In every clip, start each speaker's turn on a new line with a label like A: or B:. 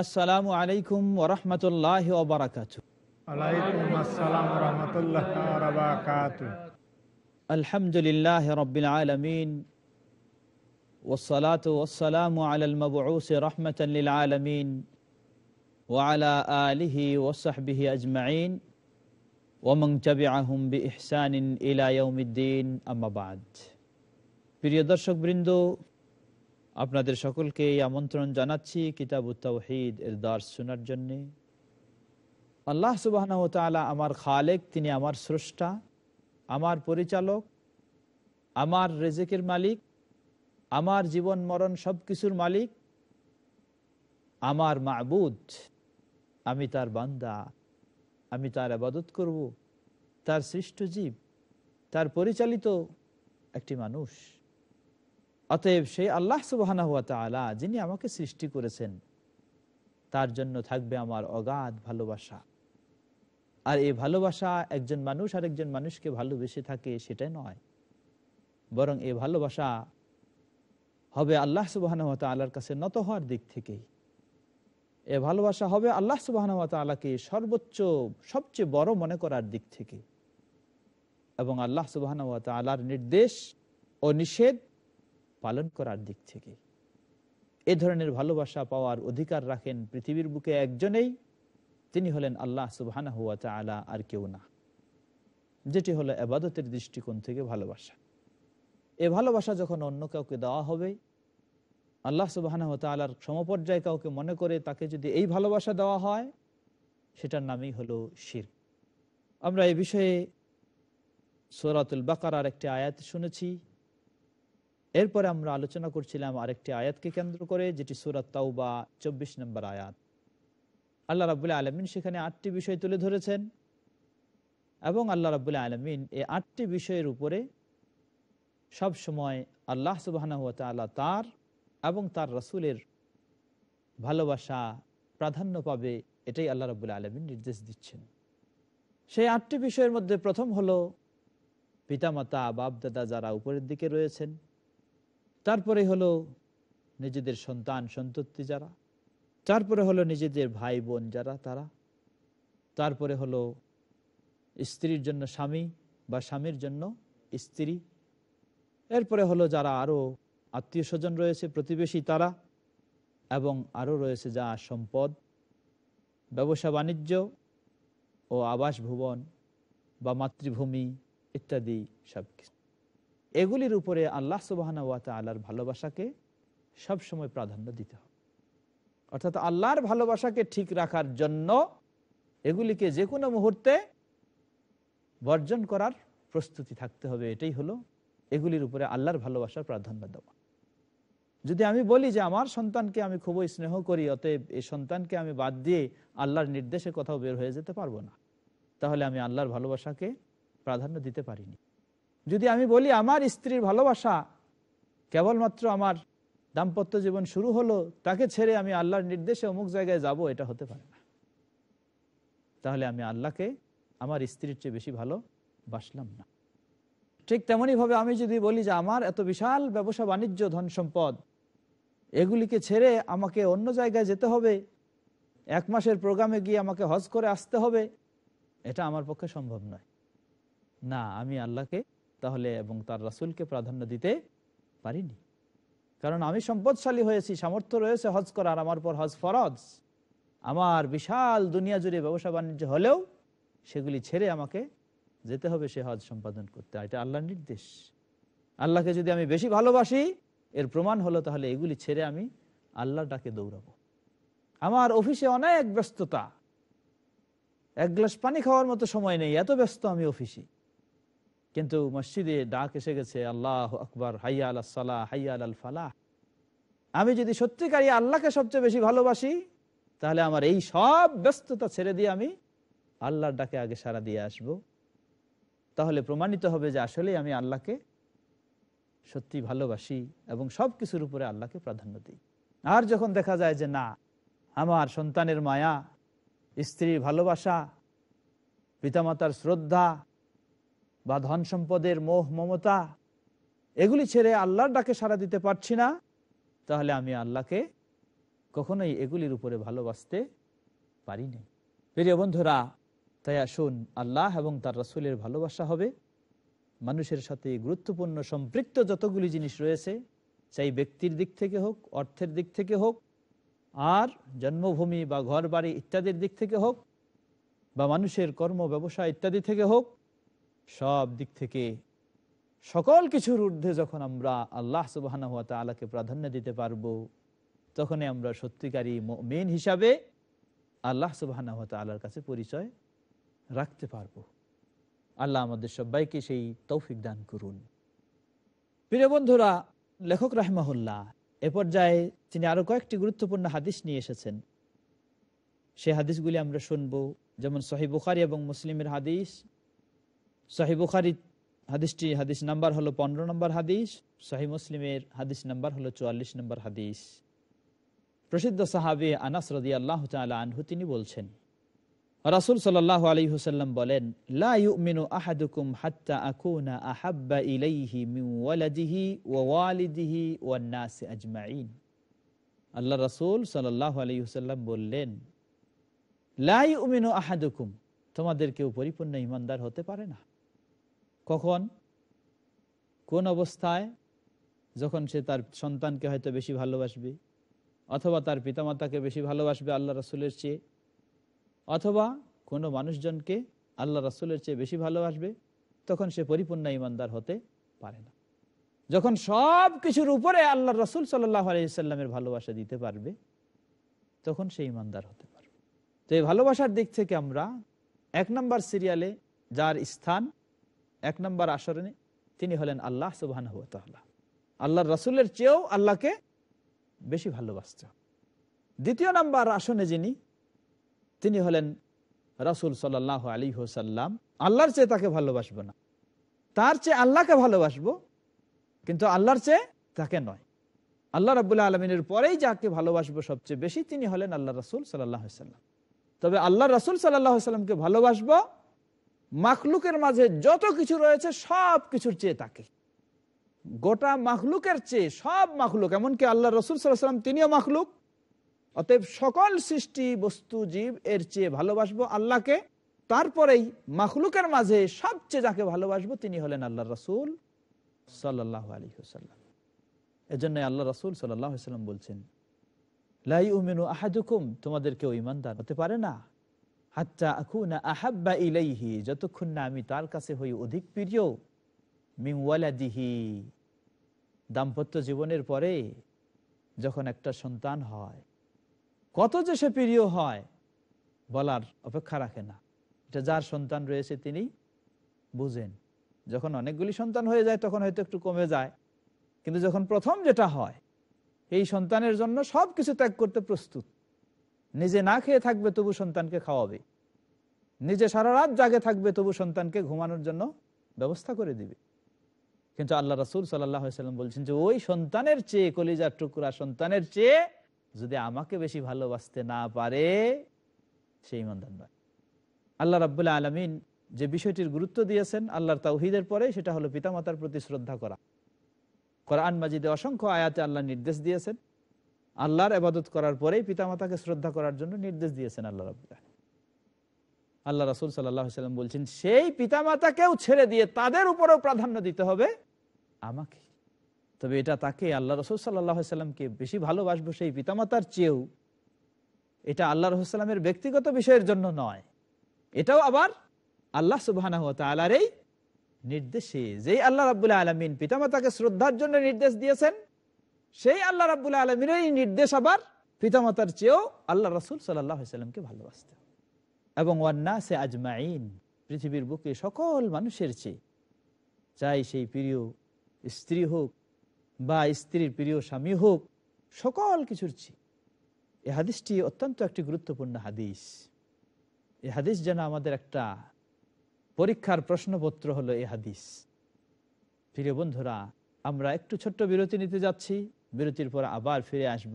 A: আসসালামু আলাইকুম ওরহমতুল্লাহ ওবরাকাত আলহামদুলিল্লাহ রবিল আলমিন والصلاة والسلام على المبعوث رحمة للعالمين وعلى آله وصحبه أجمعين ومن تبعهم بإحسان إلى يوم الدين أما بعد প্রিয় দর্শক বৃন্দ আপনাদের সকলকে আমন্ত্রণ জানাচ্ছি কিতাব উত্তাহিদ এর দাস শোনার জন্যে আল্লাহ সুবাহ আমার খালেক তিনি আমার স্রষ্টা আমার পরিচালক আমার রেজেকের মালিক আমার জীবন মরণ সব কিছুর মালিক আমার মাবুদ আমি তার বান্দা আমি তার আবাদত করব তার সৃষ্ট জীব তার পরিচালিত একটি মানুষ অতএব সেই আল্লাহ সুবাহ যিনি আমাকে সৃষ্টি করেছেন তার জন্য থাকবে আমার অগাধ ভালোবাসা আর এই ভালোবাসা একজন মানুষ আর একজন মানুষকে ভালোবেসে থাকে সেটাই নয় বরং এই ভালোবাসা হবে আল্লাহ সুবাহানুমত আল্লাহর কাছে নত হওয়ার দিক থেকেই এ ভালোবাসা হবে আল্লাহ সুবাহ আল্লাহকে সর্বোচ্চ সবচেয়ে বড় মনে করার দিক থেকে এবং আল্লাহ সুবাহ আল্লাহর নির্দেশ ও নিষেধ পালন করার দিক থেকে এ ধরনের ভালোবাসা পাওয়ার অধিকার রাখেন পৃথিবীর বুকে একজনেই তিনি হলেন আল্লাহ সুবাহানা হুয়া চালা আর কেউ না যেটি হলো আবাদতের দৃষ্টিকোণ থেকে ভালোবাসা এ ভালোবাসা যখন অন্য কাউকে দেওয়া হবে আল্লাহ সুবাহানা হতালার সমপর্যায় কাউকে মনে করে তাকে যদি এই ভালোবাসা দেওয়া হয় সেটার নামই হলো শির আমরা এ বিষয়ে সোরাতুল বাকার একটি আয়াত শুনেছি এরপরে আমরা আলোচনা করছিলাম আরেকটি আয়াতকে কেন্দ্র করে যেটি সুরাত তাওবা চব্বিশ নম্বর আয়াত আল্লাহ রাবুল্লাহ আলমিন সেখানে আটটি বিষয় তুলে ধরেছেন এবং আল্লাহ রাবুল্লাহ আলমিন এই আটটি বিষয়ের উপরে সব সময় আল্লাহ সুবাহানহতালা তার এবং তার রসুলের ভালোবাসা প্রাধান্য পাবে এটাই আল্লাহ রাবুল্লাহ আলমিন নির্দেশ দিচ্ছেন সেই আটটি বিষয়ের মধ্যে প্রথম হলো পিতামাতা বাপদাদা যারা উপরের দিকে রয়েছেন তারপরে হলো নিজেদের সন্তান সন্ততি যারা তারপরে হলো নিজেদের ভাই বোন যারা তারা তারপরে হলো স্ত্রীর জন্য স্বামী বা স্বামীর জন্য স্ত্রী এরপরে হলো যারা আরও আত্মীয় স্বজন রয়েছে প্রতিবেশী তারা এবং আরও রয়েছে যা সম্পদ ব্যবসা বাণিজ্য ও আবাস ভবন বা মাতৃভূমি ইত্যাদি সব কিছু এগুলির উপরে আল্লাহ সুবাহানা ওয়াত আল্লাহর ভালোবাসাকে সবসময় প্রাধান্য দিতে হবে অর্থাৎ আল্লাহর ভালোবাসাকে ঠিক রাখার জন্য এগুলিকে যে কোনো মুহূর্তে বর্জন করার প্রস্তুতি থাকতে হবে এটাই হলো এগুলির উপরে আল্লাহর ভালোবাসার প্রাধান্য দেওয়া যদি আমি বলি যে আমার সন্তানকে আমি খুবই স্নেহ করি অতএব এই সন্তানকে আমি বাদ দিয়ে আল্লাহর নির্দেশে কোথাও বের হয়ে যেতে পারবো না তাহলে আমি আল্লাহর ভালোবাসাকে প্রাধান্য দিতে পারিনি যদি আমি বলি আমার স্ত্রীর ভালোবাসা কেবলমাত্র আমার দাম্পত্য জীবন শুরু হলো তাকে ছেড়ে আমি আল্লাহর নির্দেশে অমুক জায়গায় যাব এটা হতে পারে না তাহলে আমি আল্লাহকে আমার স্ত্রীর চেয়ে বেশি ভালো বাসলাম না ঠিক ভাবে আমি যদি বলি যে আমার এত বিশাল ব্যবসা বাণিজ্য ধন সম্পদ এগুলিকে ছেড়ে আমাকে অন্য জায়গায় যেতে হবে এক মাসের প্রোগ্রামে গিয়ে আমাকে হজ করে আসতে হবে এটা আমার পক্ষে সম্ভব নয় না আমি আল্লাহকে তাহলে এবং তার রাসুলকে প্রাধান্য দিতে পারিনি কারণ আমি সম্পদশালী হয়েছি সামর্থ্য রয়েছে হজ করার আমার পর হজ ফরজ আমার বিশাল দুনিয়া জুড়ে ব্যবসা বাণিজ্য হলেও সেগুলি ছেড়ে আমাকে যেতে হবে সে হজ সম্পাদন করতে এটা আল্লাহর নির্দেশ আল্লাহকে যদি আমি বেশি ভালোবাসি এর প্রমাণ হলো তাহলে এগুলি ছেড়ে আমি আল্লাহ ডাকে দৌড়াবো আমার অফিসে অনেক ব্যস্ততা এক গ্লাস পানি খাওয়ার মতো সময় নেই এত ব্যস্ত আমি অফিসে কিন্তু মসজিদে ডাক এসে গেছে আল্লাহ আকবর হাইয়া আল সালাহ হাইয়া আল ফালাহ আমি যদি সত্যিকারই আল্লাহকে সবচেয়ে বেশি ভালোবাসি তাহলে আমার এই সব ব্যস্ততা ছেড়ে দিয়ে আমি আল্লাহর ডাকে আগে সারা দিয়ে আসব তাহলে প্রমাণিত হবে যে আসলে আমি আল্লাহকে সত্যি ভালোবাসি এবং সব কিছুর উপরে আল্লাহকে প্রাধান্য দিই আর যখন দেখা যায় যে না আমার সন্তানের মায়া স্ত্রীর ভালোবাসা পিতামাতার শ্রদ্ধা বা ধন সম্পদের মোহ মমতা এগুলি ছেড়ে আল্লাহর ডাকে সাড়া দিতে পারছি না তাহলে আমি আল্লাহকে কখনোই এগুলির উপরে ভালোবাসতে পারিনি প্রিয় বন্ধুরা তাই আসুন আল্লাহ এবং তার রাসুলের ভালোবাসা হবে মানুষের সাথে গুরুত্বপূর্ণ সম্পৃক্ত যতগুলি জিনিস রয়েছে চাই ব্যক্তির দিক থেকে হোক অর্থের দিক থেকে হোক আর জন্মভূমি বা ঘর বাড়ি ইত্যাদির দিক থেকে হোক বা মানুষের কর্ম ব্যবসা ইত্যাদি থেকে হোক সব দিক থেকে সকল কিছুর ঊর্ধ্বে যখন আমরা আল্লাহ হাত আলাকে প্রাধান্য দিতে পারব তখনই আমরা সত্যিকারী মেন হিসাবে আল্লাহ হাত আলার কাছে পরিচয় রাখতে পারব আল্লাহ আমাদের সবাইকে সেই তৌফিক দান করুন প্রিয় বন্ধুরা লেখক রাহমাহুল্লাহ এ পর্যায়ে তিনি আরো কয়েকটি গুরুত্বপূর্ণ হাদিস নিয়ে এসেছেন সে হাদিসগুলি আমরা শুনব যেমন সহি বুখারি এবং মুসলিমের হাদিস সাহি বুখারি হাদিসটি হাদিস নাম্বার হলো পনেরো নম্বর হাদিস সাহি মুসলিমের হাদিস নাম্বার হলো চুয়াল্লিশ নম্বর হাদিস প্রসিদ্ধ সাহাবি আনাস রদি আল্লাহ আনহু তিনি বলছেন রাসুল সাল্লাম আহাদুকুম হাত্তা আহাব্বা ইলাইহি আল্লাহ হুসাল্লাম বললেন আহাদুকুম তোমাদের কেউ পরিপূর্ণ ইমানদার হতে পারে না কখন কোন অবস্থায় যখন সে তার সন্তানকে হয়তো বেশি ভালোবাসবে অথবা তার পিতামাতাকে বেশি ভালোবাসবে আল্লাহ রাসুলের চেয়ে অথবা কোনো মানুষজনকে আল্লাহ রাসুলের চেয়ে বেশি ভালোবাসবে তখন সে পরিপূর্ণ ইমানদার হতে পারে না যখন সব কিছুর উপরে আল্লাহ রসুল সাল্লাহ আলাইসাল্লামের ভালোবাসা দিতে পারবে তখন সে ইমানদার হতে পারবে তো এই ভালোবাসার দিক থেকে আমরা এক নম্বর সিরিয়ালে যার স্থান এক নম্বর আসরণী তিনি হলেন আল্লাহ সুবাহান আল্লাহ রসুলের চেয়েও আল্লাহকে বেশি ভালোবাসত দ্বিতীয় নম্বর আসনে যিনি তিনি হলেন রসুল সাল্লাহ আলী হোসাল্লাম আল্লাহর চেয়ে তাকে ভালোবাসব না তার চেয়ে আল্লাহকে ভালোবাসব কিন্তু আল্লাহর চেয়ে তাকে নয় আল্লাহ রবুল্লাহ আলমিনের পরেই যাকে ভালোবাসবো সবচেয়ে বেশি তিনি হলেন আল্লাহ রসুল সাল্লাহ সাল্লাম তবে আল্লাহ রসুল সাল্লাহ সাল্লামকে ভালোবাসবো মাখলুকের মাঝে যত কিছু রয়েছে সব কিছুর চেয়ে তাকে গোটা মাখলুকের চেয়ে সব মাখলুক এমনকি আল্লাহ রসুল সাল্লাম তিনিও মাখলুক অতএব সকল সৃষ্টি বস্তু জীব এর চেয়ে ভালোবাসবো আল্লাহকে তারপরেই মাখলুকের মাঝে সবচেয়ে যাকে ভালোবাসবো তিনি হলেন আল্লাহ রসুল সাল্লাহ আলী হুসাল্লাম এজন্য আল্লাহ রসুল সাল্লাহ সাল্লাম বলছেন লাই উমেনু আহাদুকুম তোমাদের কেউ ইমানদার হতে পারে না ইলাইহি যতক্ষণ না আমি তার কাছে হই অধিক প্রিয় মিমওয়ালাদিহি দাম্পত্য জীবনের পরে যখন একটা সন্তান হয় কত যে সে প্রিয় হয় বলার অপেক্ষা রাখে না এটা যার সন্তান রয়েছে তিনি বুঝেন যখন অনেকগুলি সন্তান হয়ে যায় তখন হয়তো একটু কমে যায় কিন্তু যখন প্রথম যেটা হয় এই সন্তানের জন্য সব কিছু ত্যাগ করতে প্রস্তুত নিজে না খেয়ে থাকবে তবু সন্তানকে খাওয়াবে নিজে সারা রাত জাগে থাকবে তবু সন্তানকে ঘুমানোর জন্য ব্যবস্থা করে দিবে কিন্তু আল্লাহ রাসুল সাল্লাম বলছেন যে ওই সন্তানের চেয়ে কলিজার টুকুরা সন্তানের চেয়ে যদি আমাকে বেশি ভালোবাসতে না পারে সেই ইমানদার নয় আল্লাহ রাবুল্লাহ আলমিন যে বিষয়টির গুরুত্ব দিয়েছেন আল্লাহর তাহিদের পরে সেটা হলো পিতামাতার প্রতি শ্রদ্ধা করা কোরআন মাজিদে অসংখ্য আয়াতে আল্লাহ নির্দেশ দিয়েছেন আল্লাহর আবাদত করার পরেই পিতামাতাকে শ্রদ্ধা করার জন্য নির্দেশ দিয়েছেন আল্লাহ রবুল্লাহ আল্লাহ রাসুল সাল্লাম বলছেন সেই পিতামাতাকেও ছেড়ে দিয়ে তাদের উপরেও প্রাধান্য দিতে হবে আমাকে তবে এটা তাকে আল্লাহ রসুল সাল্লাহামকে বেশি ভালোবাসবো সেই পিতামাতার চেয়েও এটা আল্লাহ রসুলামের ব্যক্তিগত বিষয়ের জন্য নয় এটাও আবার আল্লাহ সুবাহ এই নির্দেশে যেই আল্লাহ রাবুল্লাহ আলমিন পিতামাতাকে শ্রদ্ধার জন্য নির্দেশ দিয়েছেন সেই আল্লাহ রাবুল আলমিনের নির্দেশ আবার পিতামাতার চেয়েও আল্লাহ রসুল সাল্লাহামকে ভালোবাসতেন এবং ওয়ান্না সে আজমাইন পৃথিবীর বুকে সকল মানুষের চেয়ে চাই সেই প্রিয় স্ত্রী হোক বা স্ত্রীর প্রিয় স্বামী হোক সকল কিছুর চেয়ে এ হাদিসটি অত্যন্ত একটি গুরুত্বপূর্ণ হাদিস এ হাদিস যেন আমাদের একটা পরীক্ষার প্রশ্নপত্র হলো এ হাদিস প্রিয় বন্ধুরা আমরা একটু ছোট্ট বিরতি নিতে যাচ্ছি বিরতির পর আবার ফিরে আসব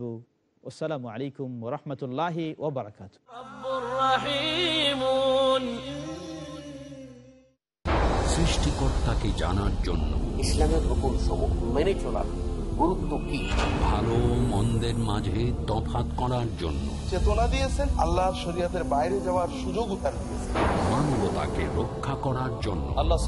A: আসসালামু আলাইকুম রহমতুল্লাহি ওবরাকাত
B: সৃষ্টিকর্তাকে জানার জন্য ইসলামের রকম মেনে চলা গুরুত্ব কি ভালো মন্দের মাঝে তফাত করার জন্য
A: চেতনা দিয়েছেন আল্লাহ শরিয়াতের বাইরে যাওয়ার সুযোগ
B: তাকে রক্ষা করার জন্য
A: আল্লাহ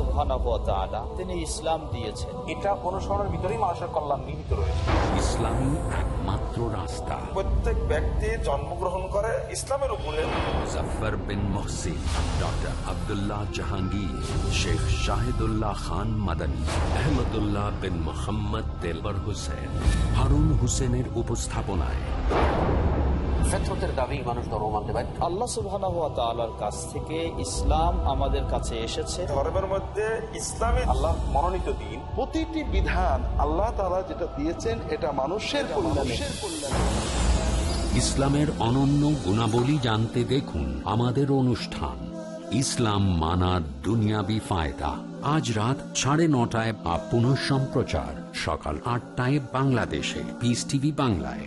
A: তিনি ইসলাম দিয়েছেন এটা অনুসরণের ভিতরেই মানুষের কল্যাণ নিহিত রয়েছে ইসলামই
B: একমাত্র রাস্তা প্রত্যেক ব্যক্তি জন্মগ্রহণ করে ইসলামের উপরে মুজফার বিন মহসিন ডক্টর আব্দুল্লাহ জাহাঙ্গীর শেখ শাহিদুল্লাহ খান মাদানী আহমদুল্লাহ বিন মোহাম্মদ তেলবর হোসেন হারুন হোসেনের উপস্থাপনায়
A: দাবি মানুষ ধর্ম মানতে পারে আল্লাহ কাছ থেকে ইসলাম আমাদের কাছে এসেছে ধর্মের আল্লাহ মনোনীত দিন প্রতিটি আল্লাহ যেটা দিয়েছেন এটা মানুষের
B: ইসলামের অনন্য গুণাবলী জানতে দেখুন আমাদের অনুষ্ঠান ইসলাম মানার দুনিয়াবি ফায়দা আজ রাত সাড়ে নটায় বা সম্প্রচার সকাল আটটায় বাংলাদেশে পিস টিভি বাংলায়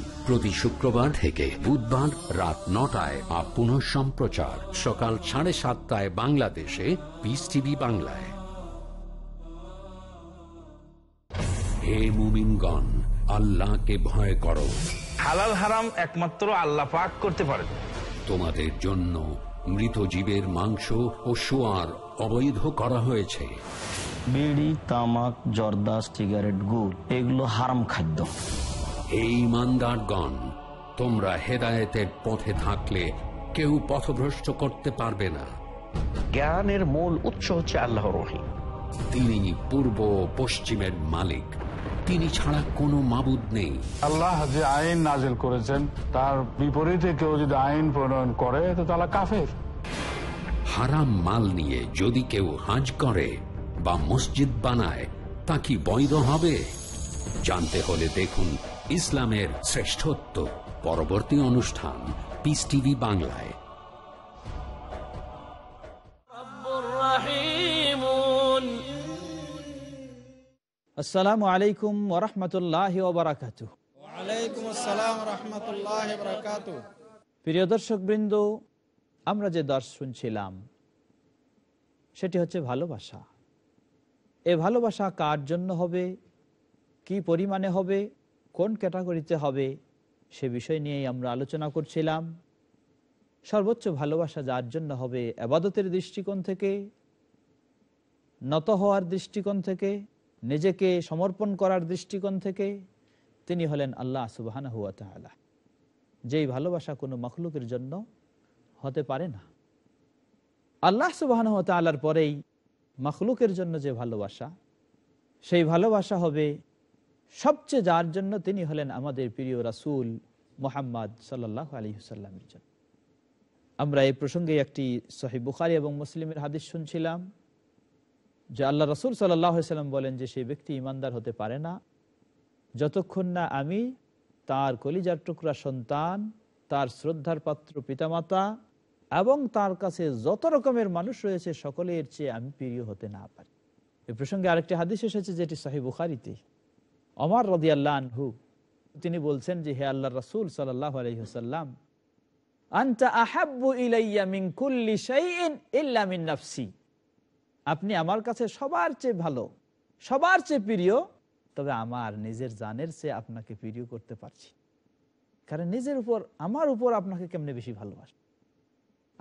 B: প্রতি শুক্রবার থেকে বুধবার রাত নটায় আর পুনঃ সম্প্রচার সকাল সাড়ে সাতটায় বাংলাদেশে পিস টিভি বাংলায় হে মুমিনগণ আল্লাহকে ভয় করো
A: হালাল হারাম একমাত্র আল্লাহ পাক করতে পারে
B: তোমাদের জন্য মৃত জীবের মাংস ও সোয়ার অবৈধ করা হয়েছে
A: বিড়ি তামাক জর্দা সিগারেট গুড় এগুলো হারাম খাদ্য
B: হে ইমানদারগণ তোমরা হেদায়েতের পথে থাকলে কেউ পথভ্রষ্ট করতে পারবে না জ্ঞানের মূল উৎস হচ্ছে আল্লাহ রহিম তিনি পূর্ব পশ্চিমের মালিক তিনি ছাড়া কোনো মাবুদ নেই আল্লাহ যে আইন নাজেল করেছেন তার বিপরীতে কেউ যদি আইন প্রণয়ন করে তো তারা কাফের হারাম মাল নিয়ে যদি কেউ হাজ করে বা মসজিদ বানায় তা কি বৈধ হবে জানতে হলে দেখুন ইসলামের শ্রেষ্ঠত্ব পরবর্তী অনুষ্ঠান পিস টিভি বাংলায়
A: আসসালামু আলাইকুম ওরহমতুল্লাহ ওবরাকাত প্রিয় দর্শক বৃন্দ আমরা যে দর্শ শুনছিলাম সেটি হচ্ছে ভালোবাসা এ ভালোবাসা কার জন্য হবে কি পরিমাণে হবে কোন ক্যাটাগরিতে হবে সে বিষয় নিয়েই আমরা আলোচনা করছিলাম সর্বোচ্চ ভালোবাসা যার জন্য হবে আবাদতের দৃষ্টিকোণ থেকে নত হওয়ার দৃষ্টিকোণ থেকে নিজেকে সমর্পণ করার দৃষ্টিকোণ থেকে তিনি হলেন আল্লাহ সুবাহান হুয়া তালা যেই ভালোবাসা কোনো মখলুকের জন্য হতে পারে না আল্লাহ সুবাহান হুয়া তালার পরেই মখলুকের জন্য যে ভালোবাসা সেই ভালোবাসা হবে সবচেয়ে যার জন্য তিনি হলেন আমাদের প্রিয় রাসুল মোহাম্মদ সাল্লাহ আলী সাল্লামের জন্য আমরা এই প্রসঙ্গে একটি সহিব বুখারি এবং মুসলিমের হাদিস শুনছিলাম যে আল্লাহ রসুল সাল্লাম বলেন যে সেই ব্যক্তি ইমানদার হতে পারে না যতক্ষণ না আমি তার কলিজার টুকরা সন্তান তার শ্রদ্ধার পাত্র পিতামাতা এবং তার কাছে যত রকমের মানুষ রয়েছে সকলের চেয়ে আমি প্রিয় হতে না পারি এ প্রসঙ্গে আরেকটি হাদিস এসেছে যেটি সাহেব বুখারিতে অমর রদিয়াল্লাহ আনহু তিনি বলছেন যে হে আল্লাহ রসুল সাল্লাহ আলহিহাল্লাম আন্তা আহাব্বু ইলাইয়া মিন কুল্লি শাইইন ইল্লা মিন আপনি আমার কাছে সবার চেয়ে ভালো সবার চেয়ে প্রিয় তবে আমার নিজের জানের চেয়ে আপনাকে প্রিয় করতে পারছি কারণ নিজের উপর আমার উপর আপনাকে কেমনে বেশি ভালোবাসি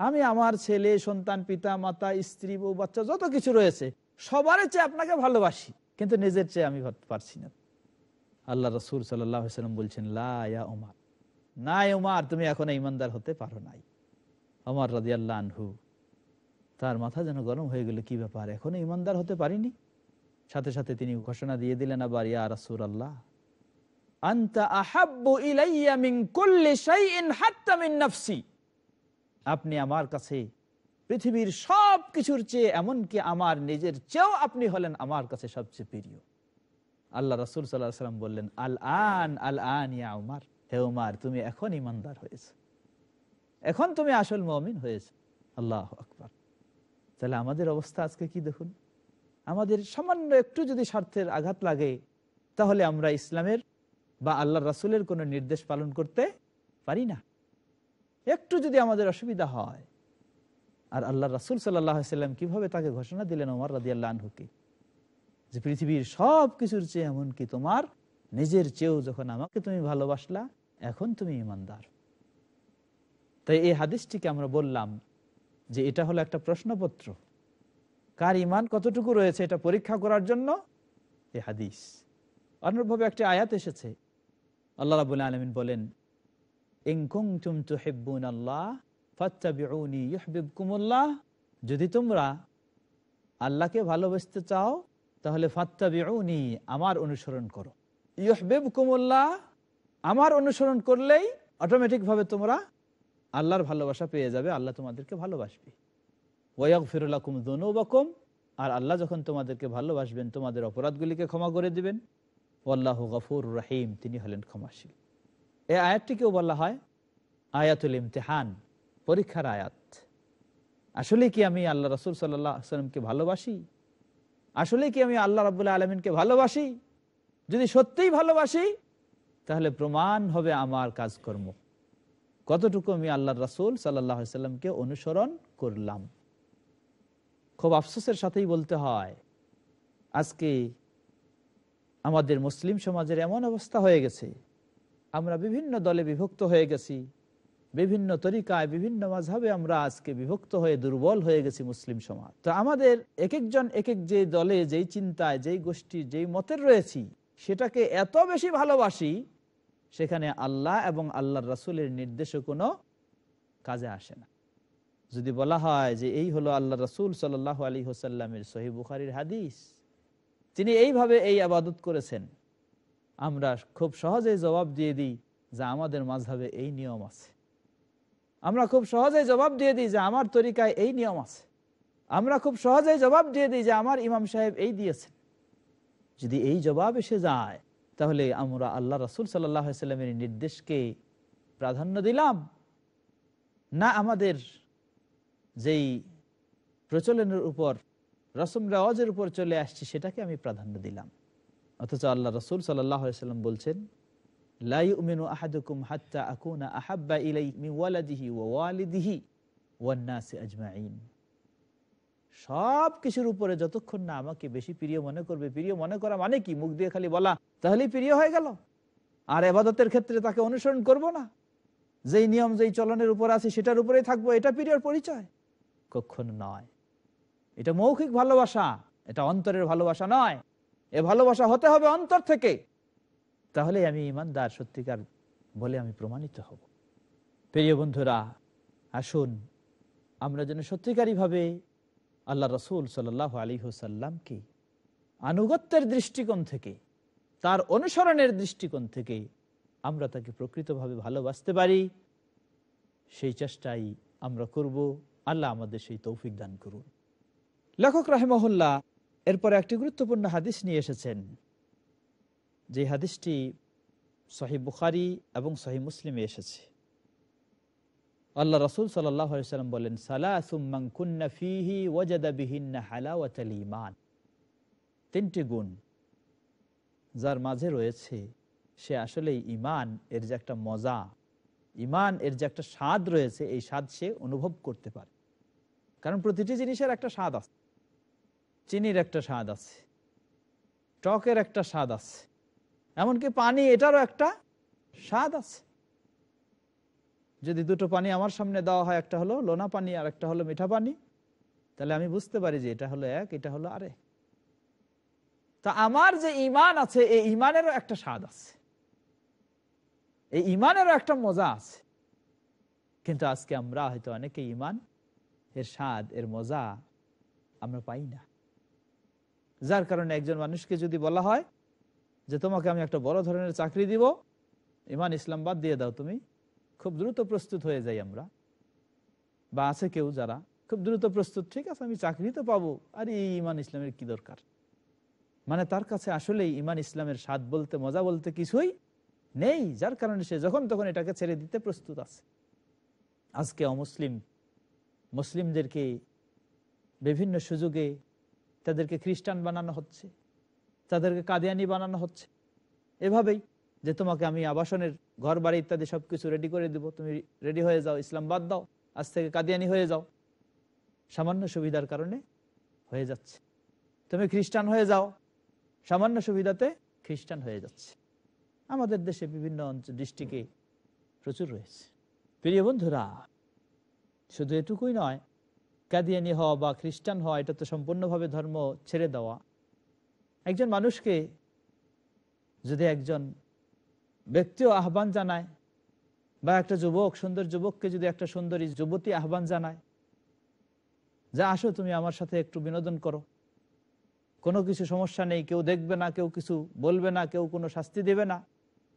A: আমি আমার ছেলে সন্তান পিতা মাতা স্ত্রী বউ বাচ্চা যত কিছু রয়েছে সবার চেয়ে আপনাকে ভালোবাসি কিন্তু নিজের চেয়ে আমি পারছি না আল্লাহ রসুল সাল্লাহ সাল্লাম বলছেন লায়া উমার না উমার তুমি এখন ইমানদার হতে পারো নাই অমর রাজিয়াল্লাহ আনহু তার মাথা যেন গরম হয়ে গেল কি ব্যাপার এখন ইমানদার হতে পারিনি সাথে সাথে তিনি ঘোষণা দিয়ে দিলেন আবার ইয়া রাসুল আল্লাহ আপনি আমার কাছে পৃথিবীর সব কিছুর চেয়ে এমনকি আমার নিজের চেয়েও আপনি হলেন আমার কাছে সবচেয়ে প্রিয় আল্লাহ রসুল সাল্লাহ সাল্লাম বললেন আল আন আল আন ইয়া উমার হে উমার তুমি এখন ইমানদার হয়েছে এখন তুমি আসল মমিন হয়েছে আল্লাহ আকবর তাহলে আমাদের অবস্থা আজকে কি দেখুন আমাদের সামান্য একটু যদি স্বার্থের আঘাত লাগে তাহলে আমরা ইসলামের বা আল্লাহ রাসুলের কোনো নির্দেশ পালন করতে পারি না একটু যদি আমাদের অসুবিধা হয় আর আল্লাহ রাসুল সাল্লাহ সাল্লাম কিভাবে তাকে ঘোষণা দিলেন ওমর আল্লাহ আনহুকে যে পৃথিবীর সব কিছুর চেয়ে এমনকি তোমার নিজের চেয়েও যখন আমাকে তুমি ভালোবাসলা এখন তুমি ইমানদার তাই এই হাদিসটিকে আমরা বললাম যে এটা হলো একটা প্রশ্নপত্র কার ইমান কতটুকু রয়েছে এটা পরীক্ষা করার জন্য এ হাদিস অন্যভাবে একটি আয়াত এসেছে আল্লাহ রাবুল আলমিন বলেন যদি তোমরা আল্লাহকে ভালোবাসতে চাও তাহলে ফাত্তাবিউনি আমার অনুসরণ করো ইহবেব কুমল্লা আমার অনুসরণ করলেই অটোমেটিকভাবে তোমরা আল্লাহর ভালোবাসা পেয়ে যাবে আল্লাহ তোমাদেরকে ভালোবাসবে ওয়াক ফিরুল্লাকুম দনুবাকুম আর আল্লাহ যখন তোমাদেরকে ভালোবাসবেন তোমাদের অপরাধগুলিকে ক্ষমা করে দিবেন ওল্লাহ গফুর রাহিম তিনি হলেন ক্ষমাশীল এই আয়াতটিকেও বলা হয় আয়াতুল ইমতেহান পরীক্ষার আয়াত আসলে কি আমি আল্লাহ রসুল সাল্লাহ আসলামকে ভালোবাসি আসলে কি আমি আল্লাহ রাবুল্লাহ আলমিনকে ভালোবাসি যদি সত্যিই ভালোবাসি তাহলে প্রমাণ হবে আমার কাজকর্ম কতটুকু আমি আল্লাহ রাসুল সাল্লামকে অনুসরণ করলাম খুব আফসোসের সাথেই বলতে হয় আজকে আমাদের মুসলিম সমাজের এমন অবস্থা হয়ে গেছে আমরা বিভিন্ন দলে বিভক্ত হয়ে গেছি বিভিন্ন তরিকায় বিভিন্ন মাঝাবে আমরা আজকে বিভক্ত হয়ে দুর্বল হয়ে গেছি মুসলিম সমাজ তো আমাদের এক একজন এক এক যে দলে যেই চিন্তায় যেই গোষ্ঠী যেই মতের রয়েছি সেটাকে এত বেশি ভালোবাসি সেখানে আল্লাহ এবং আল্লাহর রাসুলের নির্দেশও কোনো কাজে আসে না যদি বলা হয় যে এই হলো আল্লাহ রাসুল সাল আলী হোসাল্লামের সহি বুখারির হাদিস তিনি এইভাবে এই আবাদত করেছেন আমরা খুব সহজেই জবাব দিয়ে দিই যে আমাদের মাঝাবে এই নিয়ম আছে আমরা খুব সহজেই জবাব দিয়ে দিই যে আমার তরিকায় এই নিয়ম আছে আমরা খুব সহজেই জবাব দিয়ে দিই যে আমার ইমাম সাহেব এই দিয়েছেন যদি এই জবাব এসে যায় তাহলে আমরা আল্লাহ রাসুল সাল্লামের নির্দেশকে প্রাধান্য দিলাম না আমাদের যেই প্রচলনের উপর রসম রাওয়াজের উপর চলে আসছি সেটাকে আমি প্রাধান্য দিলাম অথচ আল্লাহ রসুল সাল্লাহ সাল্লাম বলছেন সবকিছুর ওয়ালাদিহি উপরে যতক্ষণ না আমাকে বেশি প্রিয় মনে করবে প্রিয় মনে করা মানে কি মুখ দিয়ে খালি বলা তাহলে প্রিয় হয়ে গেল আর এবাদতের ক্ষেত্রে তাকে অনুসরণ করব না যেই নিয়ম যেই চলনের উপর আছে সেটার উপরেই থাকবো এটা প্রিয়র পরিচয় কখন নয় এটা মৌখিক ভালোবাসা এটা অন্তরের ভালোবাসা নয় এ ভালোবাসা হতে হবে অন্তর থেকে তাহলে আমি ইমানদার সত্যিকার বলে আমি প্রমাণিত হব প্রিয় বন্ধুরা আসুন আমরা যেন সত্যিকারীভাবে আল্লাহ রসুল সাল্লাহ আলী হুসাল্লামকে আনুগত্যের দৃষ্টিকোণ থেকে তার অনুসরণের দৃষ্টিকোণ থেকে আমরা তাকে প্রকৃতভাবে ভালোবাসতে পারি সেই চেষ্টাই আমরা করব আল্লাহ আমাদের সেই তৌফিক দান করুন লেখক রাহেমহল্লা এরপর একটি গুরুত্বপূর্ণ হাদিস নিয়ে এসেছেন যে হাদিসটি শহীদ বুখারি এবং শহীদ মুসলিমে এসেছে আল্লাহ রসুল সাল্লাম বলেন সালাহিমান তিনটি গুণ যার মাঝে রয়েছে সে আসলে ইমান এর যে একটা মজা ইমান এর যে একটা স্বাদ রয়েছে এই স্বাদ সে অনুভব করতে পারে কারণ প্রতিটি জিনিসের একটা স্বাদ আছে চিনির একটা স্বাদ আছে টকের একটা স্বাদ আছে এমনকি পানি এটারও একটা স্বাদ আছে যদি দুটো পানি আমার সামনে দেওয়া হয় একটা হলো লোনা পানি আর একটা হলো মিঠা পানি তাহলে আমি বুঝতে পারি যে এটা হলো এক এটা হলো আরে তা আমার যে ইমান আছে এই ইমানেরও একটা স্বাদ আছে এই ইমানেরও একটা মজা আছে কিন্তু আজকে আমরা হয়তো অনেকে ইমান এর স্বাদ এর মজা আমরা পাই না যার কারণে একজন মানুষকে যদি বলা হয় যে তোমাকে আমি একটা বড় ধরনের চাকরি দিব ইমান ইসলাম বাদ দিয়ে দাও তুমি খুব দ্রুত প্রস্তুত হয়ে যাই আমরা বা আছে কেউ যারা খুব দ্রুত প্রস্তুত ঠিক আছে আমি চাকরি তো পাবো আর এই ইমান ইসলামের কি দরকার মানে তার কাছে আসলেই ইমান ইসলামের স্বাদ বলতে মজা বলতে কিছুই নেই যার কারণে সে যখন তখন এটাকে ছেড়ে দিতে প্রস্তুত আছে আজকে অমুসলিম মুসলিমদেরকে বিভিন্ন সুযোগে তাদেরকে খ্রিস্টান বানানো হচ্ছে তাদেরকে কাদিয়ানি বানানো হচ্ছে এভাবেই যে তোমাকে আমি আবাসনের ঘর বাড়ি ইত্যাদি সব কিছু রেডি করে দেবো তুমি রেডি হয়ে যাও ইসলাম বাদ দাও আজ থেকে কাদিয়ানি হয়ে যাও সামান্য সুবিধার কারণে হয়ে যাচ্ছে তুমি খ্রিস্টান হয়ে যাও সামান্য সুবিধাতে খ্রিস্টান হয়ে যাচ্ছে আমাদের দেশে বিভিন্ন অঞ্চল ডিস্ট্রিক্টে প্রচুর রয়েছে প্রিয় বন্ধুরা শুধু এটুকুই নয় কাদিয়ানি হওয়া বা খ্রিস্টান হওয়া এটা তো সম্পূর্ণভাবে ধর্ম ছেড়ে দেওয়া একজন মানুষকে যদি একজন ব্যক্তিও আহ্বান জানায় বা একটা যুবক সুন্দর যুবককে যদি একটা সুন্দরী যুবতী আহ্বান জানায় যা আসো তুমি আমার সাথে একটু বিনোদন করো কোনো কিছু সমস্যা নেই কেউ দেখবে না কেউ কিছু বলবে না কেউ কোনো শাস্তি দেবে না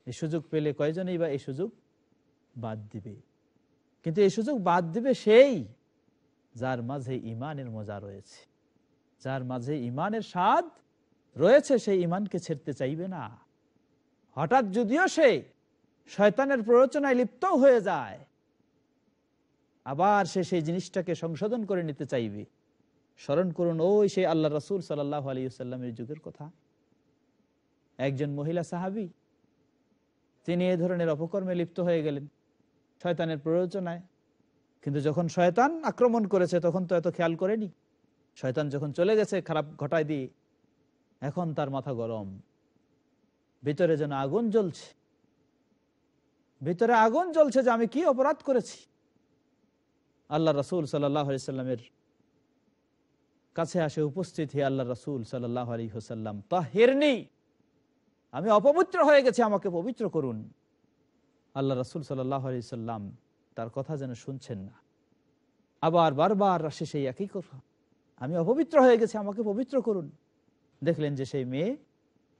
A: এই সুযোগ পেলে কয়জনেই বা এই সুযোগ বাদ দিবে কিন্তু এই সুযোগ বাদ দিবে সেই যার মাঝে ইমানের মজা রয়েছে যার মাঝে ইমানের স্বাদ রয়েছে সেই ইমানকে ছেড়তে চাইবে না হঠাৎ যদিও সে শয়তানের প্ররোচনায় লিপ্ত হয়ে যায় আবার সে সেই জিনিসটাকে সংশোধন করে নিতে চাইবে স্মরণ করুন ওই সেই আল্লাহ রসুল সাল্লাহ আলিয়াল্লামের যুগের কথা একজন মহিলা সাহাবি তিনি এ ধরনের অপকর্মে লিপ্ত হয়ে গেলেন শয়তানের প্ররোচনায় কিন্তু যখন শয়তান আক্রমণ করেছে তখন তো এত খেয়াল করেনি শয়তান যখন চলে গেছে খারাপ ঘটায় দিয়ে এখন তার মাথা গরম ভিতরে যেন আগুন জ্বলছে ভিতরে আগুন জ্বলছে যে আমি কি অপরাধ করেছি আল্লাহ রসুল সাল্লামের কাছে আসে উপস্থিত হে আল্লাহ রসুল সাল্লাহ আলী হোসাল্লাম তা হেরনি আমি অপবিত্র হয়ে গেছি আমাকে পবিত্র করুন আল্লাহ রসুল সাল্লাহ আলি সাল্লাম তার কথা যেন শুনছেন না আবার বারবার আসে সেই একই কথা আমি অপবিত্র হয়ে গেছি আমাকে পবিত্র করুন দেখলেন যে সেই মেয়ে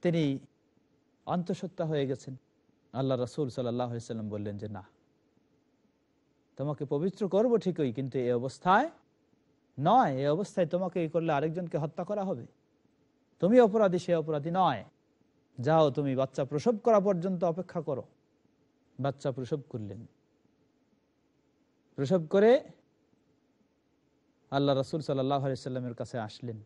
A: তিনি অন্তঃসত্ত্বা হয়ে গেছেন আল্লাহ রাসুল সাল্লাম বললেন যে না তোমাকে পবিত্র করব ঠিকই কিন্তু এই অবস্থায় নয় এই অবস্থায় তোমাকে এই করলে আরেকজনকে হত্যা করা হবে তুমি অপরাধী সে অপরাধী নয় যাও তুমি বাচ্চা প্রসব করা পর্যন্ত অপেক্ষা করো বাচ্চা প্রসব করলেন প্রসব করে আল্লাহ রাসুল সাল্লাহ আলাইস্লামের কাছে আসলেন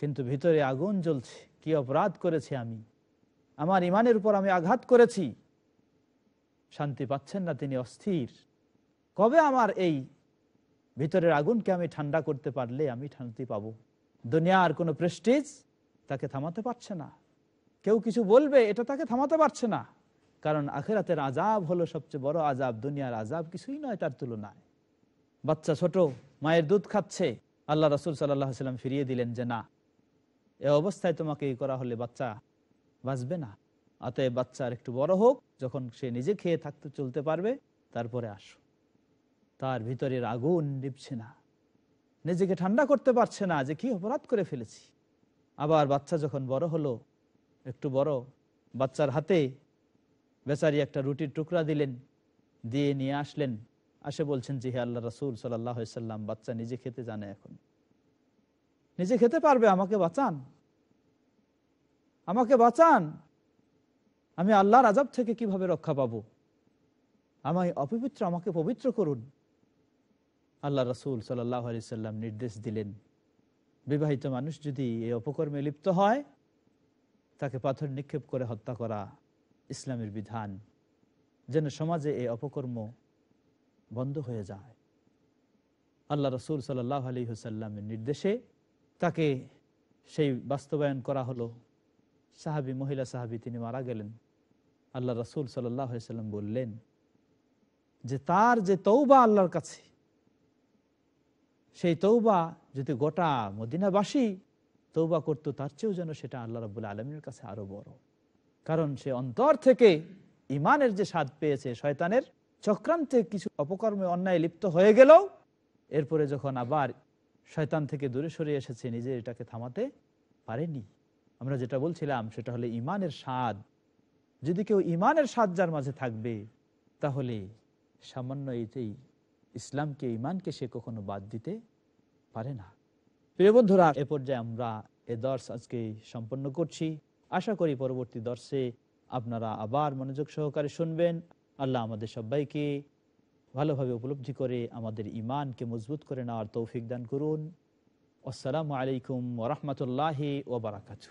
A: কিন্তু ভিতরে আগুন জ্বলছে কি অপরাধ করেছি আমি আমার ইমানের উপর আমি আঘাত করেছি শান্তি পাচ্ছেন না তিনি অস্থির কবে আমার এই ভিতরের আগুনকে আমি ঠান্ডা করতে পারলে আমি শান্তি পাবো দুনিয়ার কোনো প্রেস্টিজ তাকে থামাতে পারছে না কেউ কিছু বলবে এটা তাকে থামাতে পারছে না কারণ আখেরাতের আজাব হলো সবচেয়ে বড় আজাব দুনিয়ার আজাব কিছুই নয় তার তুলনায় বাচ্চা ছোট মায়ের দুধ খাচ্ছে আল্লাহ রসুল সাল্লাহ সাল্লাম ফিরিয়ে দিলেন যে না এ অবস্থায় তোমাকে এই করা হলে বাচ্চা বাঁচবে না অতএব বাচ্চা আর একটু বড় হোক যখন সে নিজে খেয়ে থাকতে চলতে পারবে তারপরে আসো তার ভিতরের আগুন নিপছে না নিজেকে ঠান্ডা করতে পারছে না যে কি অপরাধ করে ফেলেছি আবার বাচ্চা যখন বড় হলো একটু বড় বাচ্চার হাতে বেচারি একটা রুটির টুকরা দিলেন দিয়ে নিয়ে আসলেন আসে বলছেন যে হে আল্লাহ রাসুল সাল্লাহ সাল্লাম বাচ্চা নিজে খেতে জানে এখন নিজে খেতে পারবে আমাকে বাঁচান আমাকে বাঁচান আমি আল্লাহর আজাব থেকে কিভাবে রক্ষা পাবো আমায় অপবিত্র আমাকে পবিত্র করুন আল্লাহ রসুল সাল্লাম নির্দেশ দিলেন বিবাহিত মানুষ যদি এই অপকর্মে লিপ্ত হয় তাকে পাথর নিক্ষেপ করে হত্যা করা ইসলামের বিধান যেন সমাজে এই অপকর্ম বন্ধ হয়ে যায় আল্লাহ রসুল সাল্লাহ আলী হুসাল্লামের নির্দেশে তাকে সেই বাস্তবায়ন করা হলো সাহাবি মহিলা সাহাবি তিনি মারা গেলেন আল্লাহ রাসুল সাল্লাম বললেন যে তার যে তৌবা আল্লাহর কাছে সেই তৌবা যদি গোটা মদিনাবাসী তৌবা করতো তার চেয়েও যেন সেটা আল্লাহ রাবুল আলমীর কাছে আরো বড় কারণ সে অন্তর থেকে ইমানের যে স্বাদ পেয়েছে শয়তানের চক্রান্তে কিছু অপকর্মে অন্যায় লিপ্ত হয়ে গেল এরপরে যখন আবার শয়তান থেকে দূরে সরে এসেছে নিজে এটাকে থামাতে পারেনি আমরা যেটা বলছিলাম সেটা হলো ইমানের স্বাদ যদি কেউ ইমানের স্বাদ যার মাঝে থাকবে তাহলে সামান্য এতেই ইসলামকে ইমানকে সে কখনো বাদ দিতে পারে না প্রিয় বন্ধুরা এ পর্যায়ে আমরা এ দর্শ আজকে সম্পন্ন করছি আশা করি পরবর্তী দর্শে আপনারা আবার মনোযোগ সহকারে শুনবেন আল্লাহ আমাদের সবাইকে ভালোভাবে উপলব্ধি করে আমাদের ইমানকে মজবুত করে নেওয়ার তৌফিক দান করুন আসসালামু আলাইকুম ওরহমতুল্লাহ ওবরাকাতু